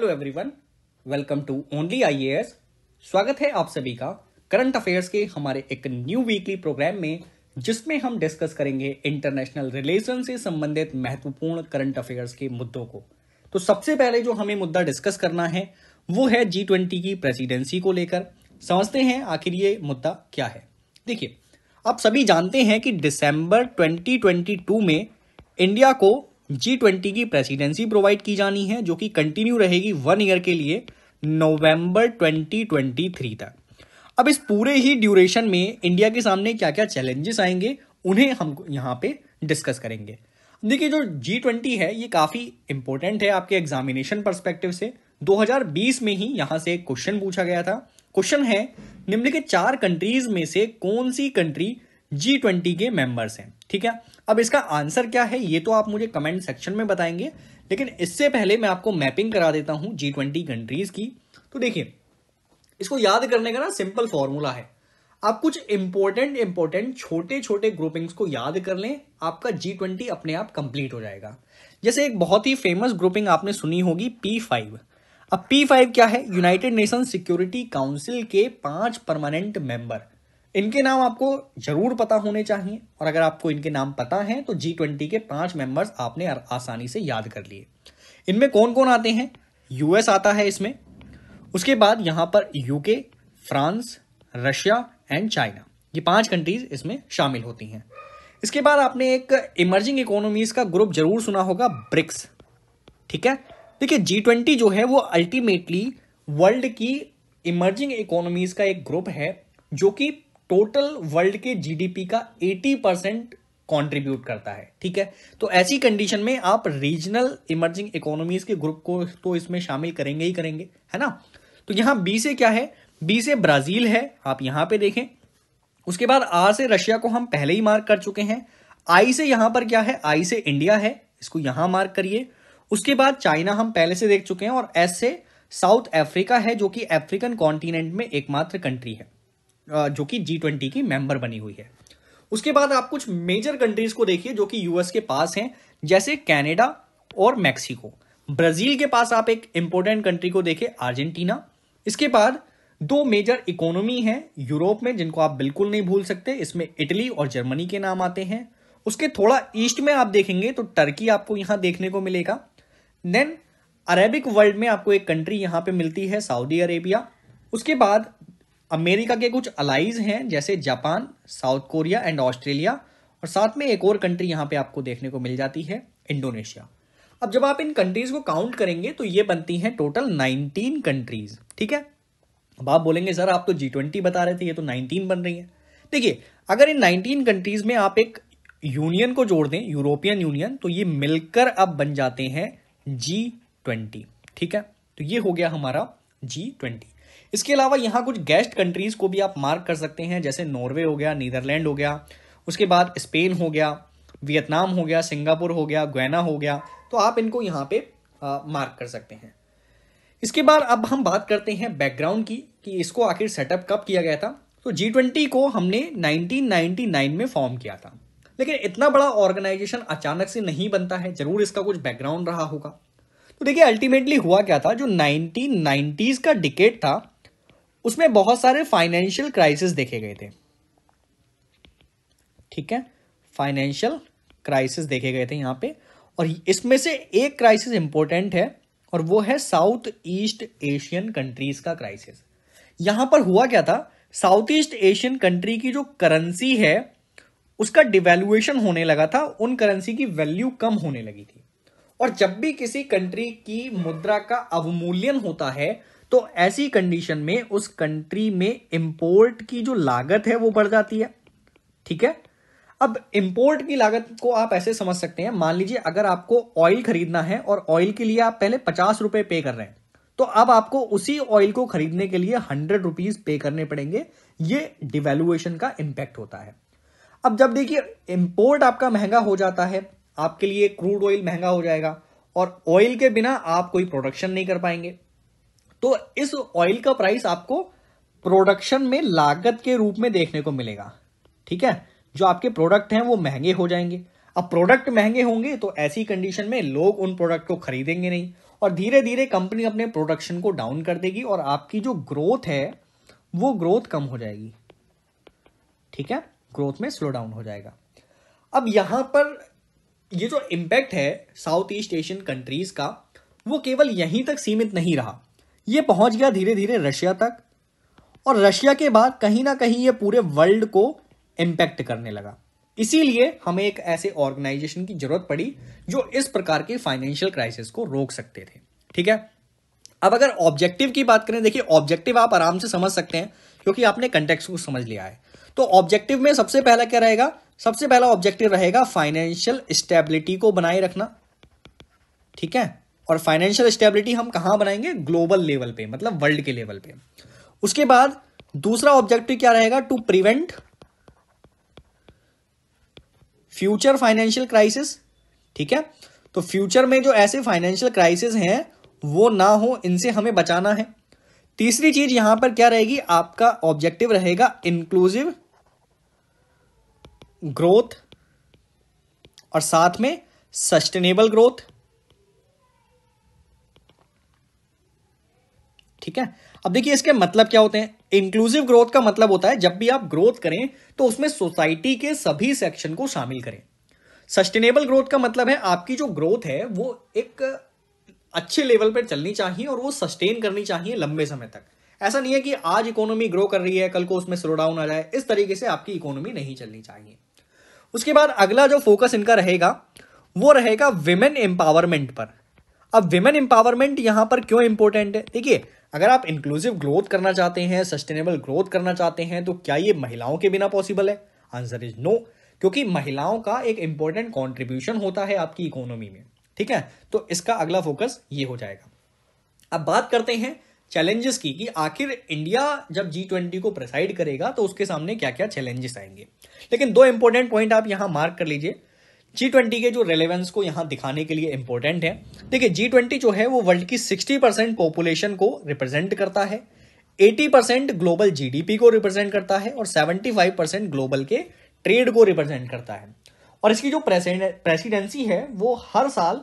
hello everyone welcome to only IAS स्वागत है आप सभी का करंट अफेयर्स के हमारे एक न्यू वीकली प्रोग्राम में जिसमें हम डिस्कस करेंगे इंटरनेशनल रिलेशन से संबंधित महत्वपूर्ण करंट अफेयर्स के मुद्दों को तो सबसे पहले जो हमें मुद्दा डिस्कस करना है वो है जी ट्वेंटी की प्रेसिडेंसी को लेकर समझते हैं आखिर ये मुद्दा क्या है देखिए आप सभी जानते हैं कि दिसंबर 2022 में इंडिया को जी ट्वेंटी की प्रेसिडेंसी प्रोवाइड की जानी है जो कि कंटिन्यू रहेगी वन ईयर के लिए नवंबर 2023 तक अब इस पूरे ही ड्यूरेशन में इंडिया के सामने क्या क्या चैलेंजेस आएंगे उन्हें हम यहाँ पे डिस्कस करेंगे देखिए जो जी ट्वेंटी है ये काफ़ी इंपॉर्टेंट है आपके एग्जामिनेशन परस्पेक्टिव से 2020 में ही यहाँ से क्वेश्चन पूछा गया था क्वेश्चन है निम्नलिखित चार कंट्रीज में से कौन सी कंट्री जी ट्वेंटी के मेंबर्स हैं ठीक है अब इसका आंसर क्या है ये तो आप मुझे कमेंट सेक्शन में बताएंगे लेकिन इससे पहले मैं आपको मैपिंग करा देता हूं जी ट्वेंटी कंट्रीज की तो देखिए इसको याद करने का ना सिंपल फॉर्मूला है आप कुछ इंपॉर्टेंट इंपॉर्टेंट छोटे छोटे ग्रुपिंग्स को याद कर लें आपका जी ट्वेंटी अपने आप कंप्लीट हो जाएगा जैसे एक बहुत ही फेमस ग्रुपिंग आपने सुनी होगी पी फाइव अब पी फाइव क्या है यूनाइटेड नेशन सिक्योरिटी काउंसिल के पांच परमानेंट मेंबर इनके नाम आपको जरूर पता होने चाहिए और अगर आपको इनके नाम पता हैं तो जी ट्वेंटी के पांच मेंबर्स आपने आसानी से याद कर लिए इनमें कौन कौन आते हैं यूएस आता है इसमें उसके बाद यहाँ पर UK France Russia and China ये पांच कंट्रीज इसमें शामिल होती हैं इसके बाद आपने एक इमर्जिंग इकोनॉमीज का ग्रुप जरूर सुना होगा ब्रिक्स ठीक है देखिए जी ट्वेंटी जो है वो अल्टीमेटली वर्ल्ड की इमर्जिंग इकोनॉमीज का एक ग्रुप है जो कि टोटल वर्ल्ड के जीडीपी का 80 परसेंट कॉन्ट्रीब्यूट करता है ठीक है तो ऐसी कंडीशन में आप रीजनल इमर्जिंग इकोनॉमीज के ग्रुप को तो इसमें शामिल करेंगे ही करेंगे है ना तो यहां बी से क्या है बी से ब्राजील है आप यहां पे देखें उसके बाद आर से रशिया को हम पहले ही मार्क कर चुके हैं आई से यहां पर क्या है आई से इंडिया है इसको यहां मार्क करिए उसके बाद चाइना हम पहले से देख चुके हैं और एस से साउथ अफ्रीका है जो कि अफ्रीकन कॉन्टिनेंट में एकमात्र कंट्री है जो कि जी ट्वेंटी की मेंबर बनी हुई है उसके बाद आप कुछ मेजर कंट्रीज को देखिए जो कि यूएस के पास हैं जैसे कैनेडा और मैक्सिको ब्राजील के पास आप एक इंपॉर्टेंट कंट्री को देखिए अर्जेंटीना इसके बाद दो मेजर इकोनॉमी हैं यूरोप में जिनको आप बिल्कुल नहीं भूल सकते इसमें इटली और जर्मनी के नाम आते हैं उसके थोड़ा ईस्ट में आप देखेंगे तो टर्की आपको यहाँ देखने को मिलेगा देन अरेबिक वर्ल्ड में आपको एक कंट्री यहाँ पे मिलती है सऊदी अरेबिया उसके बाद अमेरिका के कुछ अलाइज हैं जैसे Japan South Korea and Australia और साथ में एक और कंट्री यहाँ पे आपको देखने को मिल जाती है इंडोनेशिया अब जब आप इन कंट्रीज को काउंट करेंगे तो ये बनती हैं टोटल 19 कंट्रीज ठीक है अब आप बोलेंगे सर आप तो जी ट्वेंटी बता रहे थे ये तो 19 बन रही है देखिए अगर इन 19 कंट्रीज में आप एक यूनियन को जोड़ दें यूरोपियन यूनियन तो ये मिलकर अब बन जाते हैं जी ट्वेंटी ठीक है तो ये हो गया हमारा जी ट्वेंटी इसके अलावा यहाँ कुछ गेस्ट कंट्रीज़ को भी आप मार्क कर सकते हैं जैसे नॉर्वे हो गया नीदरलैंड हो गया उसके बाद स्पेन हो गया वियतनाम हो गया सिंगापुर हो गया गुयाना हो गया तो आप इनको यहाँ पे आ, मार्क कर सकते हैं इसके बाद अब हम बात करते हैं बैकग्राउंड की कि इसको आखिर सेटअप कब किया गया था तो जी ट्वेंटी को हमने 1999 में फॉर्म किया था लेकिन इतना बड़ा ऑर्गेनाइजेशन अचानक से नहीं बनता है जरूर इसका कुछ बैकग्राउंड रहा होगा तो देखिए अल्टीमेटली हुआ क्या था जो नाइनटीन का डिकेट था उसमें बहुत सारे फाइनेंशियल क्राइसिस देखे गए थे ठीक है फाइनेंशियल क्राइसिस देखे गए थे यहां पे और इसमें से एक क्राइसिस इंपॉर्टेंट है और वो है साउथ ईस्ट एशियन कंट्रीज का क्राइसिस यहां पर हुआ क्या था साउथ ईस्ट एशियन कंट्री की जो करेंसी है उसका डिवेल्युएशन होने लगा था उन करेंसी की वैल्यू कम होने लगी थी और जब भी किसी कंट्री की मुद्रा का अवमूल्यन होता है तो ऐसी कंडीशन में उस कंट्री में इंपोर्ट की जो लागत है वो बढ़ जाती है ठीक है अब इंपोर्ट की लागत को आप ऐसे समझ सकते हैं मान लीजिए अगर आपको ऑयल खरीदना है और ऑयल के लिए आप पहले पचास रुपए पे कर रहे हैं तो अब आपको उसी ऑयल को खरीदने के लिए हंड्रेड रुपीज पे करने पड़ेंगे ये डिवेल्युएशन का इंपैक्ट होता है अब जब देखिए इंपोर्ट आपका महंगा हो जाता है आपके लिए क्रूड ऑयल महंगा हो जाएगा और ऑयल के बिना आप कोई प्रोडक्शन नहीं कर पाएंगे तो इस ऑयल का प्राइस आपको प्रोडक्शन में लागत के रूप में देखने को मिलेगा ठीक है जो आपके प्रोडक्ट हैं वो महंगे हो जाएंगे अब प्रोडक्ट महंगे होंगे तो ऐसी कंडीशन में लोग उन प्रोडक्ट को खरीदेंगे नहीं और धीरे धीरे कंपनी अपने प्रोडक्शन को डाउन कर देगी और आपकी जो ग्रोथ है वो ग्रोथ कम हो जाएगी ठीक है ग्रोथ में स्लो डाउन हो जाएगा अब यहां पर ये जो इम्पैक्ट है साउथ ईस्ट एशियन कंट्रीज का वो केवल यहीं तक सीमित नहीं रहा ये पहुंच गया धीरे धीरे रशिया तक और रशिया के बाद कहीं ना कहीं ये पूरे वर्ल्ड को इम्पैक्ट करने लगा इसीलिए हमें एक ऐसे ऑर्गेनाइजेशन की जरूरत पड़ी जो इस प्रकार के फाइनेंशियल क्राइसिस को रोक सकते थे ठीक है अब अगर ऑब्जेक्टिव की बात करें देखिए ऑब्जेक्टिव आप आराम से समझ सकते हैं क्योंकि आपने कंटेक्स को समझ लिया है तो ऑब्जेक्टिव में सबसे पहला क्या रहेगा सबसे पहला ऑब्जेक्टिव रहेगा फाइनेंशियल स्टेबिलिटी को बनाए रखना ठीक है और फाइनेंशियल स्टेबिलिटी हम कहाँ बनाएंगे ग्लोबल लेवल पे मतलब वर्ल्ड के लेवल पे उसके बाद दूसरा ऑब्जेक्टिव क्या रहेगा to prevent future financial crisis ठीक है तो फ्यूचर में जो ऐसे फाइनेंशियल क्राइसिस हैं वो ना हो इनसे हमें बचाना है तीसरी चीज यहां पर क्या रहेगी आपका ऑब्जेक्टिव रहेगा इंक्लूसिव ग्रोथ और साथ में सस्टेनेबल ग्रोथ ठीक है अब देखिए इसके मतलब क्या होते हैं इंक्लूसिव ग्रोथ का मतलब होता है जब भी आप ग्रोथ करें तो उसमें सोसाइटी के सभी सेक्शन को शामिल करें सस्टेनेबल ग्रोथ का मतलब है आपकी जो ग्रोथ है वो एक अच्छे लेवल पर चलनी चाहिए और वो सस्टेन करनी चाहिए लंबे समय तक ऐसा नहीं है कि आज इकोनॉमी ग्रो कर रही है कल को उसमें स्लो डाउन आ जाए इस तरीके से आपकी इकोनॉमी नहीं चलनी चाहिए उसके बाद अगला जो फोकस इनका रहेगा वो रहेगा विमेन एम्पावरमेंट पर अब विमेन एम्पावरमेंट यहां पर क्यों इंपॉर्टेंट है देखिए अगर आप इंक्लूसिव ग्रोथ करना चाहते हैं सस्टेनेबल ग्रोथ करना चाहते हैं तो क्या ये महिलाओं के बिना पॉसिबल है आंसर इज नो क्योंकि महिलाओं का एक इंपॉर्टेंट कॉन्ट्रीब्यूशन होता है आपकी इकोनॉमी में ठीक है तो इसका अगला फोकस ये हो जाएगा अब बात करते हैं चैलेंजेस की कि आखिर इंडिया जब जी ट्वेंटी को प्रेसाइड करेगा तो उसके सामने क्या क्या चैलेंजेस आएंगे लेकिन दो इंपॉर्टेंट पॉइंट आप यहां मार्क कर लीजिए जी ट्वेंटी के जो रेलेवेंस को यहाँ दिखाने के लिए इम्पोर्टेंट है देखिए जी ट्वेंटी जो है वो वर्ल्ड की सिक्सटी परसेंट पॉपुलेशन को रिप्रेजेंट करता है एटी परसेंट ग्लोबल जीडीपी को रिप्रेजेंट करता है और सेवेंटी फाइव परसेंट ग्लोबल के ट्रेड को रिप्रेजेंट करता है और इसकी जो प्रेसिडेंसी है वो हर साल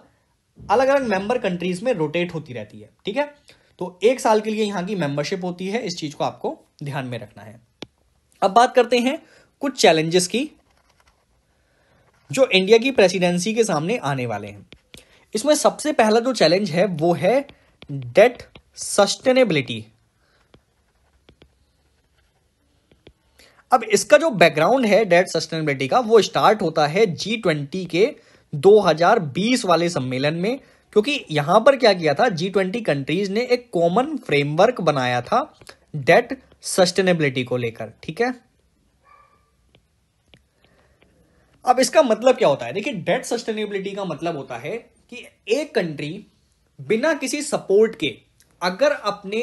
अलग अलग मेंबर कंट्रीज में रोटेट होती रहती है ठीक है तो एक साल के लिए यहाँ की मेंबरशिप होती है इस चीज को आपको ध्यान में रखना है अब बात करते हैं कुछ चैलेंजेस की जो इंडिया की प्रेसिडेंसी के सामने आने वाले हैं इसमें सबसे पहला जो चैलेंज है वो है डेट सस्टेनेबिलिटी अब इसका जो बैकग्राउंड है डेट सस्टेनेबिलिटी का वो स्टार्ट होता है जी ट्वेंटी के 2020 वाले सम्मेलन में क्योंकि यहां पर क्या किया था जी ट्वेंटी कंट्रीज ने एक कॉमन फ्रेमवर्क बनाया था डेट सस्टेनेबिलिटी को लेकर ठीक है अब इसका मतलब क्या होता है देखिए डेट सस्टेनेबिलिटी का मतलब होता है कि एक कंट्री बिना किसी सपोर्ट के अगर अपने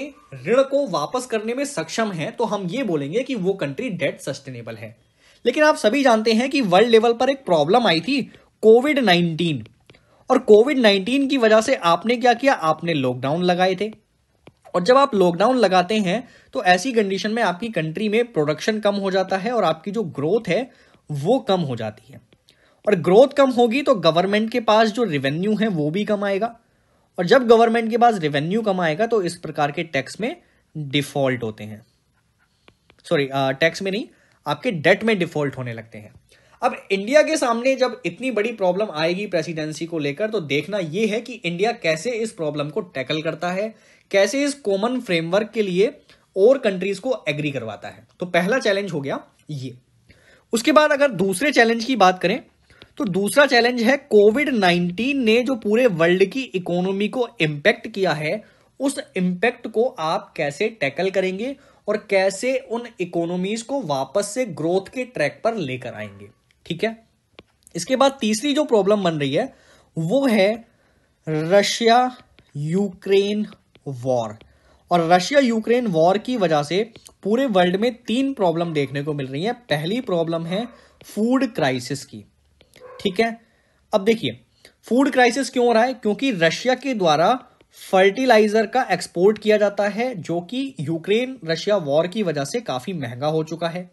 ऋण को वापस करने में सक्षम है तो हम ये बोलेंगे कि वो कंट्री डेट सस्टेनेबल है लेकिन आप सभी जानते हैं कि वर्ल्ड लेवल पर एक प्रॉब्लम आई थी कोविड नाइनटीन और कोविड नाइन्टीन की वजह से आपने क्या किया आपने लॉकडाउन लगाए थे और जब आप लॉकडाउन लगाते हैं तो ऐसी कंडीशन में आपकी कंट्री में प्रोडक्शन कम हो जाता है और आपकी जो ग्रोथ है वो कम हो जाती है और ग्रोथ कम होगी तो गवर्नमेंट के पास जो रेवेन्यू है वो भी कम आएगा और जब गवर्नमेंट के पास रेवेन्यू कम आएगा तो इस प्रकार के टैक्स में डिफॉल्ट होते हैं सॉरी टैक्स में नहीं आपके डेट में डिफॉल्ट होने लगते हैं अब इंडिया के सामने जब इतनी बड़ी प्रॉब्लम आएगी प्रेसिडेंसी को लेकर तो देखना यह है कि इंडिया कैसे इस प्रॉब्लम को टैकल करता है कैसे इस कॉमन फ्रेमवर्क के लिए और कंट्रीज को एग्री करवाता है तो पहला चैलेंज हो गया ये उसके बाद अगर दूसरे चैलेंज की बात करें तो दूसरा चैलेंज है कोविड 19 ने जो पूरे वर्ल्ड की इकोनॉमी को इम्पैक्ट किया है उस इम्पैक्ट को आप कैसे टैकल करेंगे और कैसे उन इकोनॉमीज को वापस से ग्रोथ के ट्रैक पर लेकर आएंगे ठीक है इसके बाद तीसरी जो प्रॉब्लम बन रही है वो है रशिया यूक्रेन वॉर और रशिया यूक्रेन वॉर की वजह से पूरे वर्ल्ड में तीन प्रॉब्लम देखने को मिल रही है पहली प्रॉब्लम है फूड क्राइसिस की ठीक है अब देखिए फूड क्राइसिस क्यों हो रहा है क्योंकि रशिया के द्वारा फर्टिलाइजर का एक्सपोर्ट किया जाता है जो कि यूक्रेन रशिया वॉर की वजह से काफी महंगा हो चुका है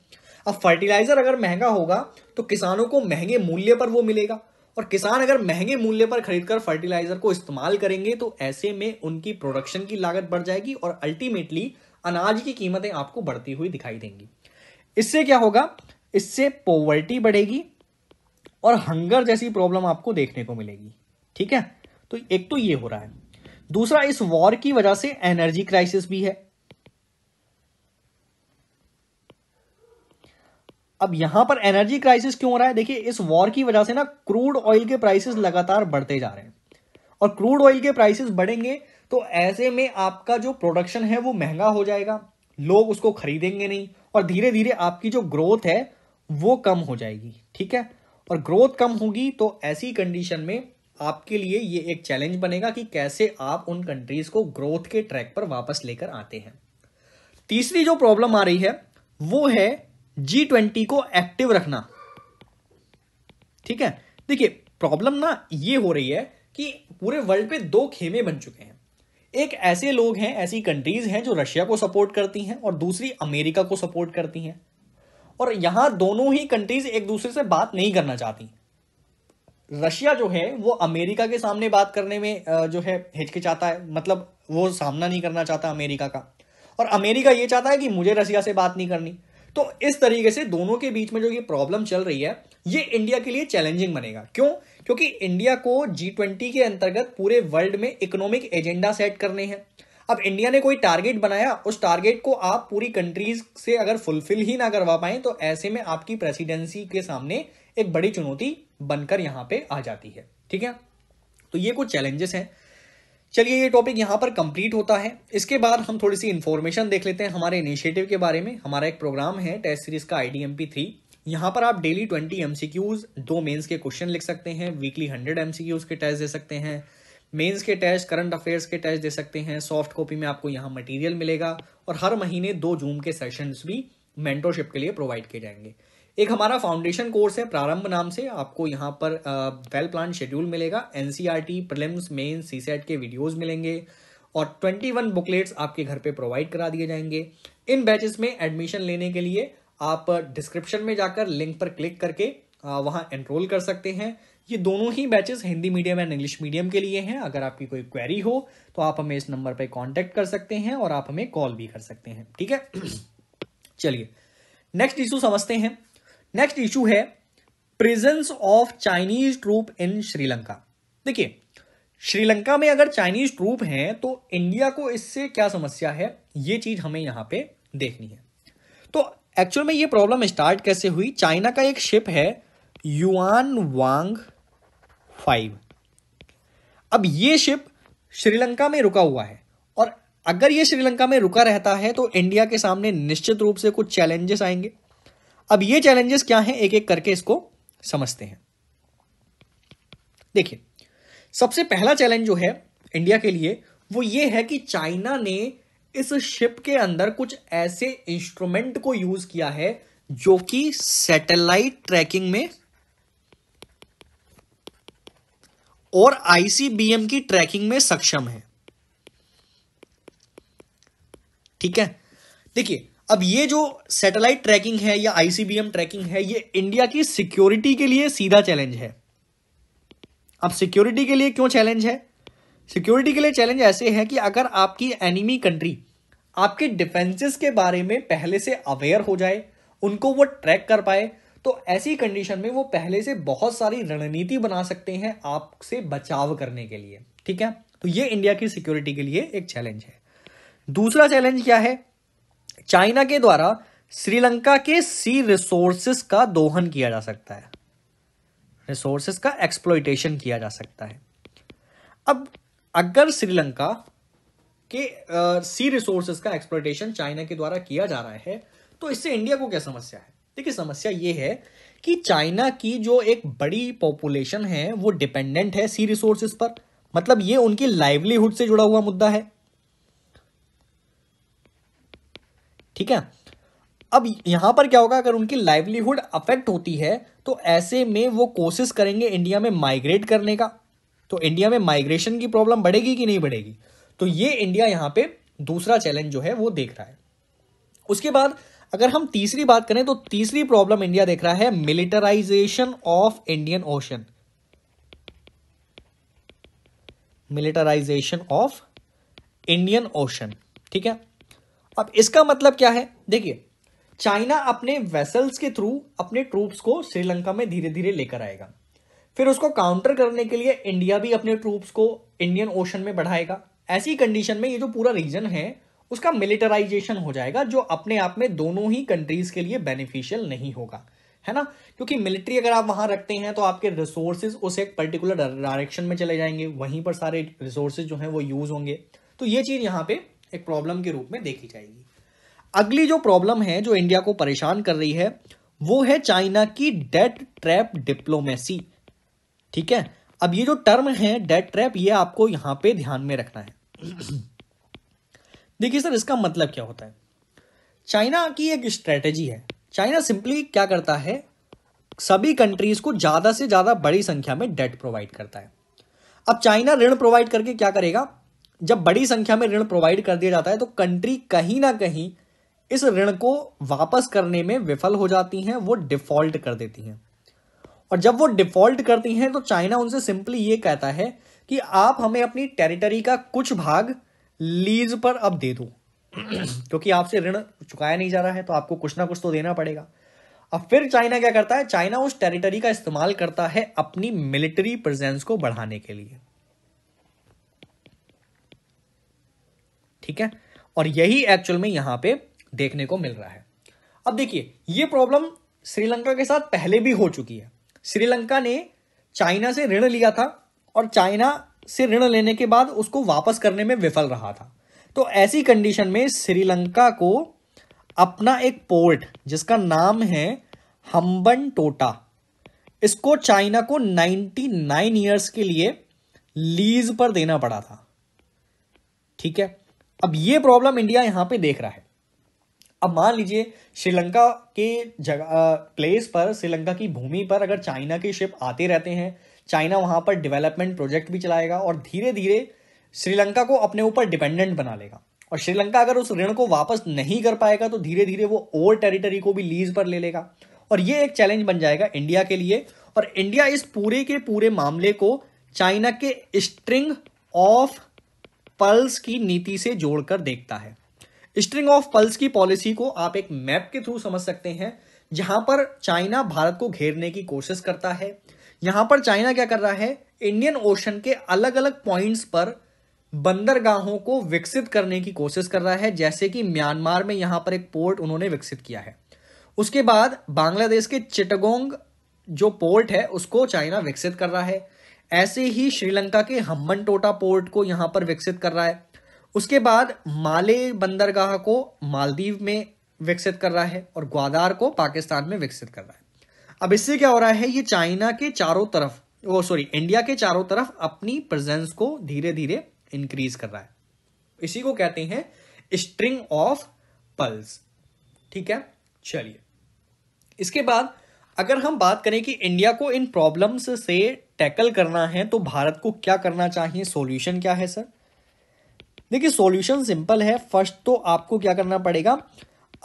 अब फर्टिलाइजर अगर महंगा होगा तो किसानों को महंगे मूल्य पर वो मिलेगा और किसान अगर महंगे मूल्य पर खरीदकर फर्टिलाइजर को इस्तेमाल करेंगे तो ऐसे में उनकी प्रोडक्शन की लागत बढ़ जाएगी और अल्टीमेटली अनाज की कीमतें आपको बढ़ती हुई दिखाई देंगी इससे क्या होगा इससे पॉवर्टी बढ़ेगी और हंगर जैसी प्रॉब्लम आपको देखने को मिलेगी ठीक है तो एक तो ये हो रहा है दूसरा इस वॉर की वजह से एनर्जी क्राइसिस भी है अब यहां पर एनर्जी क्राइसिस क्यों हो रहा है देखिए इस वॉर की वजह से ना क्रूड ऑयल के प्राइसेस लगातार बढ़ते जा रहे हैं और क्रूड ऑयल के प्राइसेस बढ़ेंगे तो ऐसे में आपका जो प्रोडक्शन है वो महंगा हो जाएगा लोग उसको खरीदेंगे नहीं और धीरे धीरे आपकी जो ग्रोथ है वो कम हो जाएगी ठीक है और ग्रोथ कम होगी तो ऐसी कंडीशन में आपके लिए ये एक चैलेंज बनेगा कि कैसे आप उन कंट्रीज को ग्रोथ के ट्रैक पर वापस लेकर आते हैं तीसरी जो प्रॉब्लम आ रही है वो है जी ट्वेंटी को एक्टिव रखना ठीक है देखिए प्रॉब्लम ना ये हो रही है कि पूरे वर्ल्ड पे दो खेमे बन चुके हैं एक ऐसे लोग हैं ऐसी कंट्रीज हैं जो रशिया को सपोर्ट करती हैं और दूसरी अमेरिका को सपोर्ट करती हैं और यहां दोनों ही कंट्रीज एक दूसरे से बात नहीं करना चाहती रशिया जो है वो अमेरिका के सामने बात करने में जो है हिचकिचाता है मतलब वो सामना नहीं करना चाहता अमेरिका का और अमेरिका ये चाहता है कि मुझे रशिया से बात नहीं करनी तो इस तरीके से दोनों के बीच में जो ये प्रॉब्लम चल रही है ये इंडिया के लिए चैलेंजिंग बनेगा क्यों क्योंकि इंडिया को जी ट्वेंटी के अंतर्गत पूरे वर्ल्ड में इकोनॉमिक एजेंडा सेट करने हैं अब इंडिया ने कोई टारगेट बनाया उस टारगेट को आप पूरी कंट्रीज से अगर फुलफिल ही ना करवा पाए तो ऐसे में आपकी प्रेसिडेंसी के सामने एक बड़ी चुनौती बनकर यहां पे आ जाती है ठीक है तो ये कुछ चैलेंजेस हैं चलिए ये टॉपिक यहाँ पर कंप्लीट होता है इसके बाद हम थोड़ी सी इन्फॉर्मेशन देख लेते हैं हमारे इनिशिएटिव के बारे में हमारा एक प्रोग्राम है टेस्ट सीरीज का I D M P three यहाँ पर आप डेली ट्वेंटी एम दो मेन्स के क्वेश्चन लिख सकते हैं वीकली हंड्रेड एम के टेस्ट दे सकते हैं मेंस के टेस्ट करंट अफेयर्स के टेस्ट दे सकते हैं सॉफ्ट कॉपी में आपको यहाँ मटेरियल मिलेगा और हर महीने दो जूम के सेशंस भी मेंटोरशिप के लिए प्रोवाइड किए जाएंगे एक हमारा फाउंडेशन कोर्स है प्रारंभ नाम से आपको यहाँ पर वेल प्लान शेड्यूल मिलेगा N C T prelims main C set के वीडियोज़ मिलेंगे और 21 बुकलेट्स आपके घर पे प्रोवाइड करा दिए जाएंगे इन बैचेस में एडमिशन लेने के लिए आप डिस्क्रिप्शन में जाकर लिंक पर क्लिक करके वहां एनरोल कर सकते हैं ये दोनों ही batches Hindi medium and English medium के लिए हैं अगर आपकी कोई क्वेरी हो तो आप हमें इस नंबर पर कॉन्टेक्ट कर सकते हैं और आप हमें कॉल भी कर सकते हैं ठीक है चलिए नेक्स्ट इशू समझते हैं नेक्स्ट इशू है presence of Chinese troop in Sri Lanka देखिए श्रीलंका में अगर चाइनीज ट्रूप हैं तो इंडिया को इससे क्या समस्या है ये चीज हमें यहाँ पे देखनी है तो एक्चुअल में ये प्रॉब्लम स्टार्ट कैसे हुई चाइना का एक शिप है युआन वांग फाइव अब ये शिप श्रीलंका में रुका हुआ है और अगर ये श्रीलंका में रुका रहता है तो इंडिया के सामने निश्चित रूप से कुछ चैलेंजेस आएंगे अब ये चैलेंजेस क्या हैं एक एक करके इसको समझते हैं देखिए सबसे पहला चैलेंज जो है इंडिया के लिए वो ये है कि चाइना ने इस शिप के अंदर कुछ ऐसे इंस्ट्रूमेंट को यूज किया है जो कि सैटेलाइट ट्रैकिंग में और आईसीबीएम की ट्रैकिंग में सक्षम है ठीक है देखिए अब ये जो सैटेलाइट ट्रैकिंग है या आईसीबीएम ट्रैकिंग है ये इंडिया की सिक्योरिटी के लिए सीधा चैलेंज है अब सिक्योरिटी के लिए क्यों चैलेंज है सिक्योरिटी के लिए चैलेंज ऐसे है कि अगर आपकी एनिमी कंट्री आपके डिफेंसेस के बारे में पहले से अवेयर हो जाए उनको वो ट्रैक कर पाए तो ऐसी कंडीशन में वो पहले से बहुत सारी रणनीति बना सकते हैं आपसे बचाव करने के लिए ठीक है तो ये इंडिया की सिक्योरिटी के लिए एक चैलेंज है दूसरा चैलेंज क्या है चाइना के द्वारा श्रीलंका के सी रिसोर्सेस का दोहन किया जा सकता है रिसोर्सेस का एक्सप्लोइटेशन किया जा सकता है अब अगर श्रीलंका के सी रिसोर्सेज का एक्सप्लोटेशन चाइना के द्वारा किया जा रहा है तो इससे इंडिया को क्या समस्या है देखिए समस्या ये है कि चाइना की जो एक बड़ी पॉपुलेशन है वो डिपेंडेंट है सी रिसोर्सेज पर मतलब ये उनकी लाइवलीहुड से जुड़ा हुआ मुद्दा है ठीक है अब यहां पर क्या होगा अगर उनकी लाइवलीहुड अफेक्ट होती है तो ऐसे में वो कोशिश करेंगे इंडिया में माइग्रेट करने का तो इंडिया में माइग्रेशन की प्रॉब्लम बढ़ेगी कि नहीं बढ़ेगी तो ये इंडिया यहां पे दूसरा चैलेंज जो है वो देख रहा है उसके बाद अगर हम तीसरी बात करें तो तीसरी प्रॉब्लम इंडिया देख रहा है militarization of Indian Ocean militarization of Indian Ocean ठीक है अब इसका मतलब क्या है देखिए चाइना अपने वेसल्स के थ्रू अपने ट्रूप्स को श्रीलंका में धीरे धीरे लेकर आएगा फिर उसको काउंटर करने के लिए इंडिया भी अपने ट्रूप्स को इंडियन ओशन में बढ़ाएगा ऐसी कंडीशन में ये जो पूरा रीजन है उसका मिलिटराइजेशन हो जाएगा जो अपने आप में दोनों ही कंट्रीज के लिए बेनिफिशियल नहीं होगा है ना क्योंकि मिलिट्री अगर आप वहां रखते हैं तो आपके रिसोर्सेज उस एक पर्टिकुलर डायरेक्शन में चले जाएंगे वहीं पर सारे रिसोर्सेज जो हैं वो यूज होंगे तो ये चीज यहाँ पे एक प्रॉब्लम के रूप में देखी जाएगी अगली जो प्रॉब्लम है जो इंडिया को परेशान कर रही है वो है चाइना की डेट ट्रैप डिप्लोमेसी ठीक है अब ये जो टर्म है डेट ट्रैप ये आपको यहां पे ध्यान में रखना है देखिए सर इसका मतलब क्या होता है चाइना की एक स्ट्रेटेजी है चाइना सिंपली क्या करता है सभी कंट्रीज को ज्यादा से ज्यादा बड़ी संख्या में डेट प्रोवाइड करता है अब चाइना ऋण प्रोवाइड करके क्या करेगा जब बड़ी संख्या में ऋण प्रोवाइड कर दिया जाता है तो कंट्री कहीं ना कहीं इस ऋण को वापस करने में विफल हो जाती हैं वो डिफॉल्ट कर देती हैं और जब वो डिफॉल्ट करती हैं तो चाइना उनसे सिंपली ये कहता है कि आप हमें अपनी टेरिटरी का कुछ भाग लीज पर अब दे दो क्योंकि आपसे ऋण चुकाया नहीं जा रहा है तो आपको कुछ ना कुछ तो देना पड़ेगा अब फिर चाइना क्या करता है चाइना उस टेरिटरी का इस्तेमाल करता है अपनी मिलिट्री प्रेजेंस को बढ़ाने के लिए ठीक है और यही एक्चुअल में यहां पे देखने को मिल रहा है अब देखिए ये प्रॉब्लम श्रीलंका के साथ पहले भी हो चुकी है श्रीलंका ने चाइना से ऋण लिया था और चाइना से ऋण लेने के बाद उसको वापस करने में विफल रहा था तो ऐसी कंडीशन में श्रीलंका को अपना एक पोर्ट जिसका नाम है हम्बन टोटा इसको चाइना को 99 इयर्स के लिए लीज पर देना पड़ा था ठीक है अब ये प्रॉब्लम इंडिया यहां पे देख रहा है अब मान लीजिए श्रीलंका के जगह प्लेस पर श्रीलंका की भूमि पर अगर चाइना के शिप आते रहते हैं चाइना वहां पर डेवलपमेंट प्रोजेक्ट भी चलाएगा और धीरे धीरे श्रीलंका को अपने ऊपर डिपेंडेंट बना लेगा और श्रीलंका अगर उस ऋण को वापस नहीं कर पाएगा तो धीरे धीरे वो और टेरिटरी को भी लीज पर ले लेगा और ये एक चैलेंज बन जाएगा इंडिया के लिए और इंडिया इस पूरे के पूरे मामले को चाइना के स्ट्रिंग ऑफ पल्स की नीति से जोड़कर देखता है स्ट्रिंग ऑफ पल्स की पॉलिसी को आप एक मैप के थ्रू समझ सकते हैं जहां पर चाइना भारत को घेरने की कोशिश करता है यहां पर चाइना क्या कर रहा है इंडियन ओशन के अलग अलग पॉइंट्स पर बंदरगाहों को विकसित करने की कोशिश कर रहा है जैसे कि म्यांमार में यहाँ पर एक पोर्ट उन्होंने विकसित किया है उसके बाद बांग्लादेश के चिटगोंग जो पोर्ट है उसको चाइना विकसित कर रहा है ऐसे ही श्रीलंका के हम्बन टोटा पोर्ट को यहाँ पर विकसित कर रहा है उसके बाद माले बंदरगाह को मालदीव में विकसित कर रहा है और ग्वादार को पाकिस्तान में विकसित कर रहा है अब इससे क्या हो रहा है ये चाइना के चारों तरफ वो सॉरी इंडिया के चारों तरफ अपनी प्रेजेंस को धीरे धीरे इंक्रीज कर रहा है इसी को कहते हैं स्ट्रिंग ऑफ पल्स ठीक है चलिए इसके बाद अगर हम बात करें कि इंडिया को इन प्रॉब्लम्स से टैकल करना है तो भारत को क्या करना चाहिए सॉल्यूशन क्या है सर देखिए सॉल्यूशन सिंपल है फर्स्ट तो आपको क्या करना पड़ेगा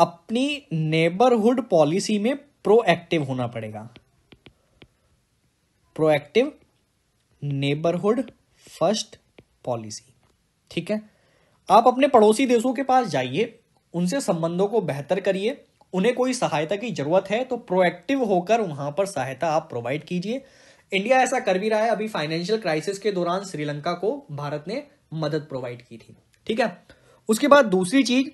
अपनी नेबरहुड पॉलिसी में प्रोएक्टिव होना पड़ेगा प्रोएक्टिव नेबरहुड फर्स्ट पॉलिसी ठीक है आप अपने पड़ोसी देशों के पास जाइए उनसे संबंधों को बेहतर करिए उन्हें कोई सहायता की जरूरत है तो प्रोएक्टिव होकर वहां पर सहायता आप प्रोवाइड कीजिए इंडिया ऐसा कर भी रहा है अभी फाइनेंशियल क्राइसिस के दौरान श्रीलंका को भारत ने मदद प्रोवाइड की थी ठीक है उसके बाद दूसरी चीज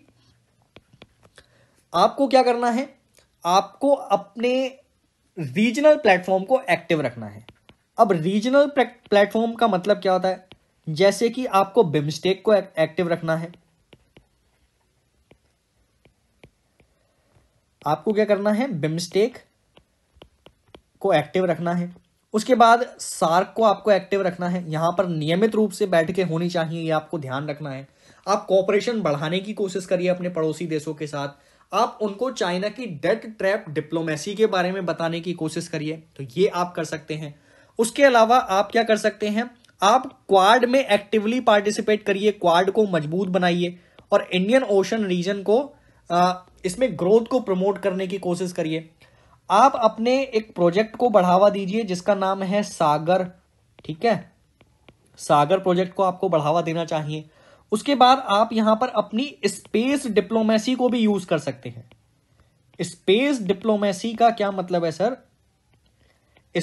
आपको क्या करना है आपको अपने रीजनल प्लेटफॉर्म को एक्टिव रखना है अब रीजनल प्लेटफॉर्म का मतलब क्या होता है जैसे कि आपको बिमस्टेक को एक्टिव रखना है आपको क्या करना है बिमस्टेक को एक्टिव रखना है उसके बाद सार्क को आपको एक्टिव रखना है यहाँ पर नियमित रूप से बैठ के होनी चाहिए ये आपको ध्यान रखना है आप कॉपरेशन बढ़ाने की कोशिश करिए अपने पड़ोसी देशों के साथ आप उनको चाइना की डेट ट्रैप डिप्लोमेसी के बारे में बताने की कोशिश करिए तो ये आप कर सकते हैं उसके अलावा आप क्या कर सकते हैं आप क्वाड में एक्टिवली पार्टिसिपेट करिए क्वाड को मजबूत बनाइए और इंडियन ओशन रीजन को आ, इसमें ग्रोथ को प्रमोट करने की कोशिश करिए आप अपने एक प्रोजेक्ट को बढ़ावा दीजिए जिसका नाम है सागर ठीक है सागर प्रोजेक्ट को आपको बढ़ावा देना चाहिए उसके बाद आप यहां पर अपनी स्पेस डिप्लोमेसी को भी यूज कर सकते हैं स्पेस डिप्लोमेसी का क्या मतलब है सर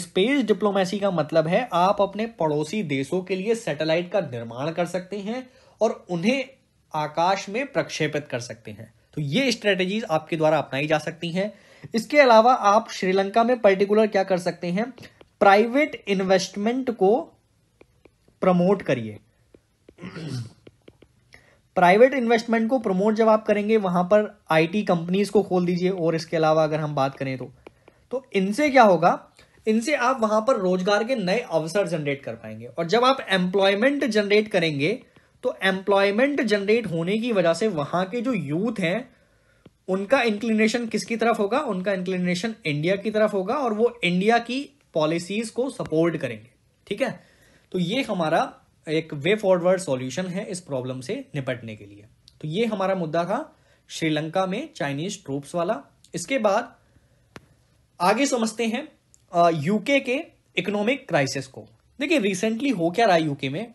स्पेस डिप्लोमेसी का मतलब है आप अपने पड़ोसी देशों के लिए सैटेलाइट का निर्माण कर सकते हैं और उन्हें आकाश में प्रक्षेपित कर सकते हैं तो ये स्ट्रेटेजीज आपके द्वारा अपनाई जा सकती हैं इसके अलावा आप श्रीलंका में पर्टिकुलर क्या कर सकते हैं प्राइवेट इन्वेस्टमेंट को प्रमोट करिए प्राइवेट इन्वेस्टमेंट को प्रमोट जब आप करेंगे वहां पर आईटी कंपनीज को खोल दीजिए और इसके अलावा अगर हम बात करें तो तो इनसे क्या होगा इनसे आप वहां पर रोजगार के नए अवसर जनरेट कर पाएंगे और जब आप एम्प्लॉयमेंट जनरेट करेंगे तो एम्प्लॉयमेंट जनरेट होने की वजह से वहां के जो यूथ हैं उनका इंक्लिनेशन किसकी तरफ होगा उनका इंक्लिनेशन इंडिया की तरफ होगा और वो इंडिया की पॉलिसीज को सपोर्ट करेंगे ठीक है तो ये हमारा एक वे फॉरवर्ड सॉल्यूशन है इस प्रॉब्लम से निपटने के लिए तो ये हमारा मुद्दा था श्रीलंका में चाइनीज ट्रूप्स वाला इसके बाद आगे समझते हैं यूके के इकोनॉमिक क्राइसिस को देखिए रिसेंटली हो क्या रहा यूके में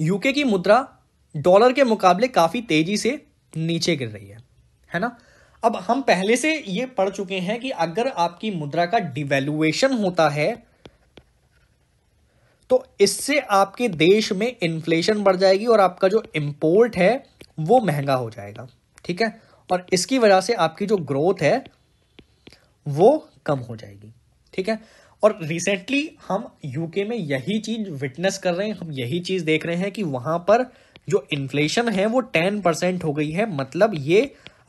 यूके की मुद्रा डॉलर के मुकाबले काफ़ी तेजी से नीचे गिर रही है है ना अब हम पहले से ये पढ़ चुके हैं कि अगर आपकी मुद्रा का डिवेल्युएशन होता है तो इससे आपके देश में इन्फ्लेशन बढ़ जाएगी और आपका जो इम्पोर्ट है वो महंगा हो जाएगा ठीक है और इसकी वजह से आपकी जो ग्रोथ है वो कम हो जाएगी ठीक है और रिसेंटली हम यूके में यही चीज विटनेस कर रहे हैं हम यही चीज देख रहे हैं कि वहां पर जो इन्फ्लेशन है वो टेन परसेंट हो गई है मतलब ये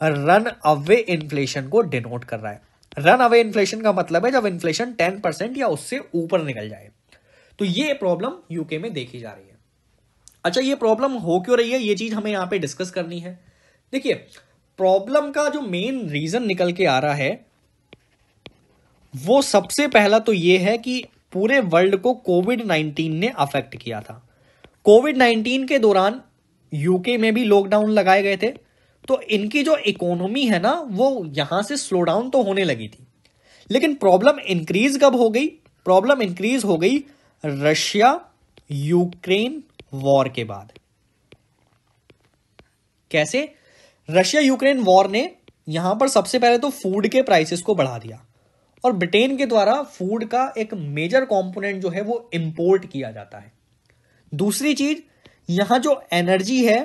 रन अवे इन्फ्लेशन को डिनोट कर रहा है रन अवे इन्फ्लेशन का मतलब है जब इन्फ्लेशन टेन परसेंट या उससे ऊपर निकल जाए तो ये प्रॉब्लम यूके में देखी जा रही है अच्छा ये प्रॉब्लम हो क्यों रही है ये चीज हमें यहां पे डिस्कस करनी है देखिए प्रॉब्लम का जो मेन रीजन निकल के आ रहा है वो सबसे पहला तो ये है कि पूरे वर्ल्ड को कोविड नाइन्टीन ने अफेक्ट किया था कोविड नाइन्टीन के दौरान यूके में भी लॉकडाउन लगाए गए थे तो इनकी जो इकोनॉमी है ना वो यहां से स्लो डाउन तो होने लगी थी लेकिन प्रॉब्लम इंक्रीज कब हो गई प्रॉब्लम इंक्रीज हो गई रशिया यूक्रेन वॉर के बाद कैसे रशिया यूक्रेन वॉर ने यहां पर सबसे पहले तो फूड के प्राइसेस को बढ़ा दिया और ब्रिटेन के द्वारा फूड का एक मेजर कंपोनेंट जो है वो इंपोर्ट किया जाता है दूसरी चीज यहां जो एनर्जी है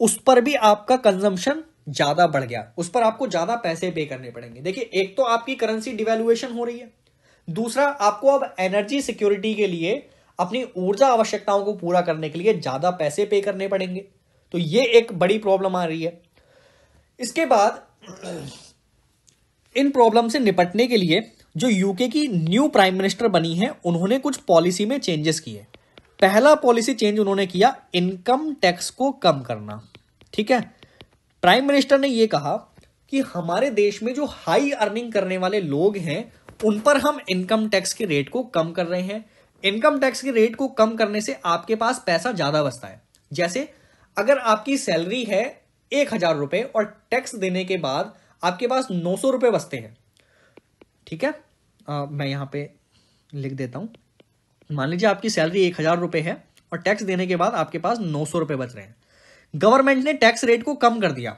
उस पर भी आपका कंजम्पशन ज्यादा बढ़ गया उस पर आपको ज्यादा पैसे पे करने पड़ेंगे देखिए एक तो आपकी करेंसी डिवेल्युएशन हो रही है दूसरा आपको अब एनर्जी सिक्योरिटी के लिए अपनी ऊर्जा आवश्यकताओं को पूरा करने के लिए ज्यादा पैसे पे करने पड़ेंगे तो ये एक बड़ी प्रॉब्लम आ रही है इसके बाद इन प्रॉब्लम से निपटने के लिए जो यूके की न्यू प्राइम मिनिस्टर बनी है उन्होंने कुछ पॉलिसी में चेंजेस किए पहला पॉलिसी चेंज उन्होंने किया इनकम टैक्स को कम करना ठीक है प्राइम मिनिस्टर ने यह कहा कि हमारे देश में जो हाई अर्निंग करने वाले लोग हैं उन पर हम इनकम टैक्स के रेट को कम कर रहे हैं इनकम टैक्स के रेट को कम करने से आपके पास पैसा ज्यादा बचता है जैसे अगर आपकी सैलरी है एक हजार रुपये और टैक्स देने के बाद आपके पास नौ सौ रुपये बचते हैं ठीक है आ, मैं यहाँ पे लिख देता हूँ मान लीजिए आपकी सैलरी एक हजार रुपए है और टैक्स देने के बाद आपके पास नौ सौ रुपए बच रहे हैं गवर्नमेंट ने टैक्स रेट को कम कर दिया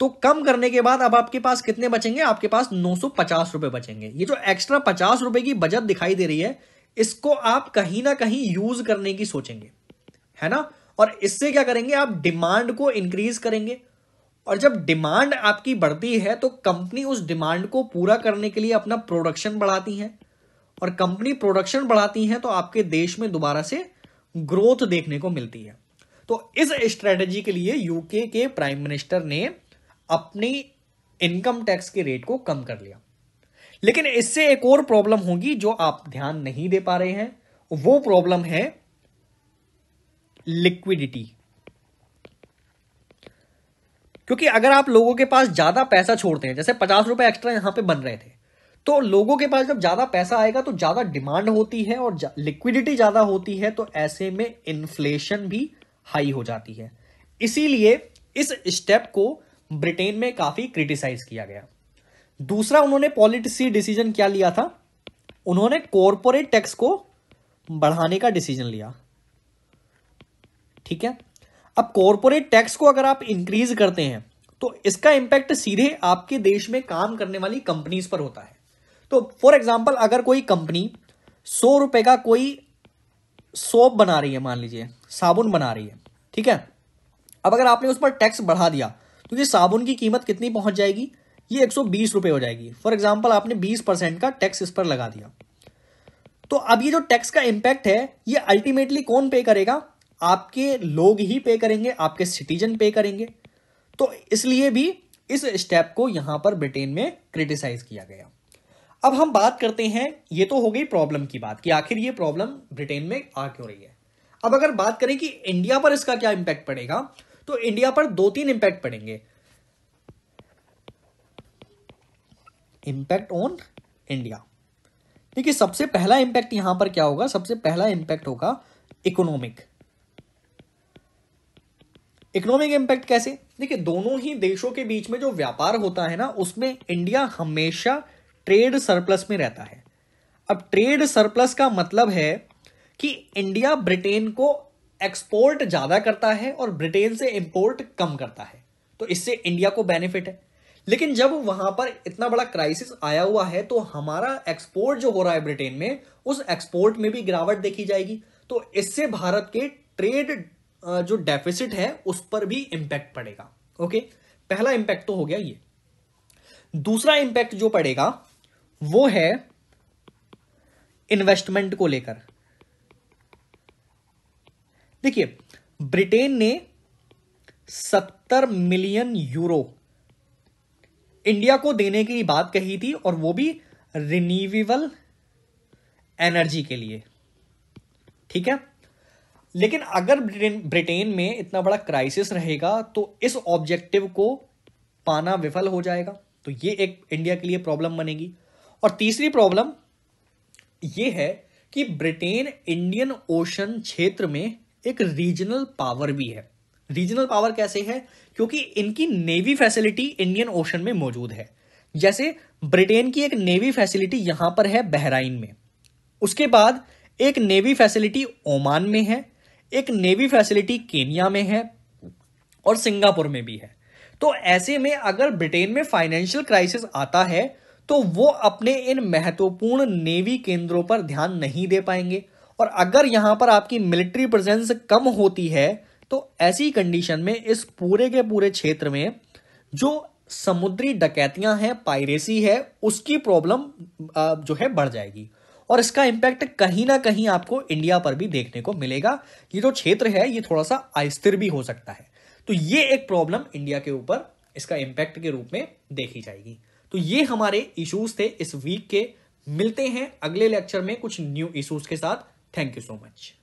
तो कम करने के बाद अब आपके पास कितने बचेंगे आपके पास नौ सौ पचास रुपए बचेंगे ये जो एक्स्ट्रा पचास रुपए की बचत दिखाई दे रही है इसको आप कहीं ना कहीं यूज करने की सोचेंगे है ना और इससे क्या करेंगे आप डिमांड को इंक्रीज करेंगे और जब डिमांड आपकी बढ़ती है तो कंपनी उस डिमांड को पूरा करने के लिए अपना प्रोडक्शन बढ़ाती है और कंपनी प्रोडक्शन बढ़ाती है तो आपके देश में दोबारा से ग्रोथ देखने को मिलती है तो इस स्ट्रेटजी के लिए यूके के प्राइम मिनिस्टर ने अपनी इनकम टैक्स के रेट को कम कर लिया लेकिन इससे एक और प्रॉब्लम होगी जो आप ध्यान नहीं दे पा रहे हैं वो प्रॉब्लम है लिक्विडिटी क्योंकि अगर आप लोगों के पास ज्यादा पैसा छोड़ते हैं जैसे पचास रुपए एक्स्ट्रा यहां पे बन रहे थे तो लोगों के पास जब ज़्यादा पैसा आएगा तो ज़्यादा डिमांड होती है और लिक्विडिटी ज़्यादा होती है तो ऐसे में इन्फ्लेशन भी हाई हो जाती है इसीलिए इस स्टेप को ब्रिटेन में काफ़ी क्रिटिसाइज किया गया दूसरा उन्होंने पॉलिटिसी डिसीजन क्या लिया था उन्होंने कॉरपोरेट टैक्स को बढ़ाने का डिसीजन लिया ठीक है अब कॉरपोरेट टैक्स को अगर आप इंक्रीज करते हैं तो इसका इंपैक्ट सीधे आपके देश में काम करने वाली कंपनीज पर होता है तो फॉर एग्जाम्पल अगर कोई कंपनी सौ रुपए का कोई सोप बना रही है मान लीजिए साबुन बना रही है ठीक है अब अगर आपने उस पर टैक्स बढ़ा दिया तो ये साबुन की कीमत कितनी पहुंच जाएगी ये एक रुपए हो जाएगी फॉर एग्जाम्पल आपने बीस परसेंट का टैक्स इस पर लगा दिया तो अब ये जो टैक्स का इंपैक्ट है ये अल्टीमेटली कौन पे करेगा आपके लोग ही पे करेंगे आपके सिटीजन पे करेंगे तो इसलिए भी इस स्टेप को यहां पर ब्रिटेन में क्रिटिसाइज किया गया अब हम बात करते हैं ये तो हो गई प्रॉब्लम की बात कि आखिर ये प्रॉब्लम ब्रिटेन में आ क्यों रही है अब अगर बात करें कि इंडिया पर इसका क्या इंपैक्ट पड़ेगा तो इंडिया पर दो तीन इंपैक्ट पड़ेंगे इंपैक्ट ऑन इंडिया देखिए सबसे पहला इंपैक्ट यहां पर क्या होगा सबसे पहला इंपैक्ट होगा इकोनॉमिक इकोनॉमिक इंपैक्ट कैसे देखिए दोनों ही देशों के बीच में जो व्यापार होता है ना उसमें इंडिया हमेशा ट्रेड सरप्लस में रहता है अब ट्रेड सरप्लस का मतलब है कि इंडिया ब्रिटेन को एक्सपोर्ट ज़्यादा करता है और ब्रिटेन से इम्पोर्ट कम करता है तो इससे इंडिया को बेनिफिट है लेकिन जब वहां पर इतना बड़ा क्राइसिस आया हुआ है तो हमारा एक्सपोर्ट जो हो रहा है ब्रिटेन में उस एक्सपोर्ट में भी गिरावट देखी जाएगी तो इससे भारत के ट्रेड जो डेफिसिट है उस पर भी इंपैक्ट पड़ेगा ओके पहला इंपैक्ट तो हो गया ये दूसरा इंपैक्ट जो पड़ेगा वो है इन्वेस्टमेंट को लेकर देखिए ब्रिटेन ने 70 मिलियन यूरो इंडिया को देने की बात कही थी और वो भी रिन्यूएबल एनर्जी के लिए ठीक है लेकिन अगर ब्रिटेन ब्रिटेन में इतना बड़ा क्राइसिस रहेगा तो इस ऑब्जेक्टिव को पाना विफल हो जाएगा तो ये एक इंडिया के लिए प्रॉब्लम बनेगी और तीसरी प्रॉब्लम यह है कि ब्रिटेन इंडियन ओशन क्षेत्र में एक रीजनल पावर भी है रीजनल पावर कैसे है क्योंकि इनकी नेवी फैसिलिटी इंडियन ओशन में मौजूद है जैसे ब्रिटेन की एक नेवी फैसिलिटी यहां पर है बहराइन में उसके बाद एक नेवी फैसिलिटी ओमान में है एक नेवी फैसिलिटी केनिया में है और सिंगापुर में भी है तो ऐसे में अगर ब्रिटेन में फाइनेंशियल क्राइसिस आता है तो वो अपने इन महत्वपूर्ण नेवी केंद्रों पर ध्यान नहीं दे पाएंगे और अगर यहाँ पर आपकी मिलिट्री प्रेजेंस कम होती है तो ऐसी कंडीशन में इस पूरे के पूरे क्षेत्र में जो समुद्री डकैतियां हैं पायरेसी है उसकी प्रॉब्लम जो है बढ़ जाएगी और इसका इम्पैक्ट कहीं ना कहीं आपको इंडिया पर भी देखने को मिलेगा ये जो क्षेत्र है ये थोड़ा सा अस्थिर भी हो सकता है तो ये एक प्रॉब्लम इंडिया के ऊपर इसका इम्पैक्ट के रूप में देखी जाएगी तो ये हमारे इश्यूज थे इस वीक के मिलते हैं अगले लेक्चर में कुछ न्यू इश्यूज के साथ थैंक यू सो मच